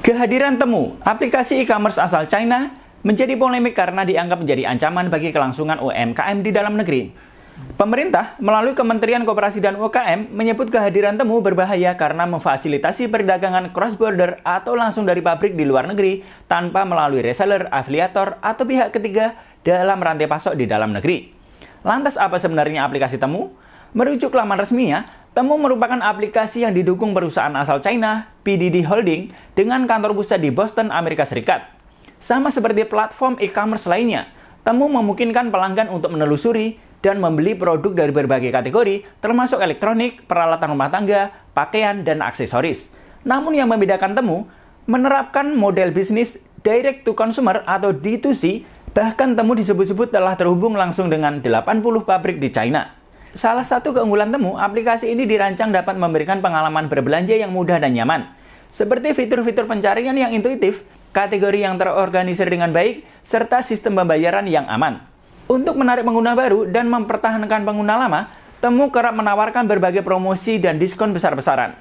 Kehadiran temu, aplikasi e-commerce asal China, menjadi polemik karena dianggap menjadi ancaman bagi kelangsungan UMKM di dalam negeri. Pemerintah melalui Kementerian Kooperasi dan UKM menyebut kehadiran temu berbahaya karena memfasilitasi perdagangan cross border atau langsung dari pabrik di luar negeri tanpa melalui reseller, afiliator, atau pihak ketiga dalam rantai pasok di dalam negeri. Lantas apa sebenarnya aplikasi temu? Merujuk laman resminya, Temu merupakan aplikasi yang didukung perusahaan asal China, PDD Holding, dengan kantor pusat di Boston, Amerika Serikat. Sama seperti platform e-commerce lainnya, Temu memungkinkan pelanggan untuk menelusuri dan membeli produk dari berbagai kategori, termasuk elektronik, peralatan rumah tangga, pakaian, dan aksesoris. Namun yang membedakan Temu, menerapkan model bisnis direct to consumer atau D2C, bahkan Temu disebut-sebut telah terhubung langsung dengan 80 pabrik di China. Salah satu keunggulan Temu, aplikasi ini dirancang dapat memberikan pengalaman berbelanja yang mudah dan nyaman. Seperti fitur-fitur pencarian yang intuitif, kategori yang terorganisir dengan baik, serta sistem pembayaran yang aman. Untuk menarik pengguna baru dan mempertahankan pengguna lama, Temu kerap menawarkan berbagai promosi dan diskon besar-besaran.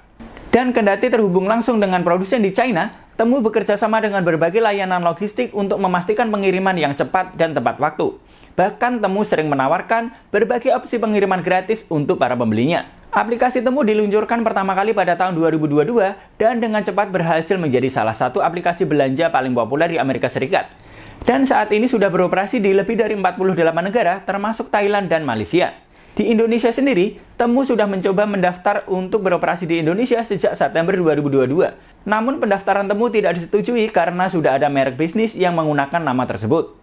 Dan kendati terhubung langsung dengan produsen di China, Temu bekerja sama dengan berbagai layanan logistik untuk memastikan pengiriman yang cepat dan tepat waktu. Bahkan Temu sering menawarkan berbagai opsi pengiriman gratis untuk para pembelinya. Aplikasi Temu diluncurkan pertama kali pada tahun 2022 dan dengan cepat berhasil menjadi salah satu aplikasi belanja paling populer di Amerika Serikat. Dan saat ini sudah beroperasi di lebih dari 48 negara termasuk Thailand dan Malaysia. Di Indonesia sendiri, Temu sudah mencoba mendaftar untuk beroperasi di Indonesia sejak September 2022. Namun pendaftaran Temu tidak disetujui karena sudah ada merek bisnis yang menggunakan nama tersebut.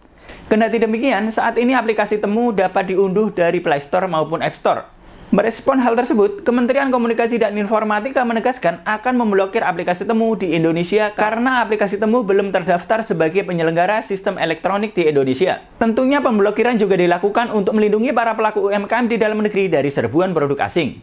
Kendati demikian, saat ini aplikasi Temu dapat diunduh dari Play Store maupun App Store Merespon hal tersebut, Kementerian Komunikasi dan Informatika menegaskan akan memblokir aplikasi Temu di Indonesia karena aplikasi Temu belum terdaftar sebagai penyelenggara sistem elektronik di Indonesia. Tentunya pemblokiran juga dilakukan untuk melindungi para pelaku UMKM di dalam negeri dari serbuan produk asing.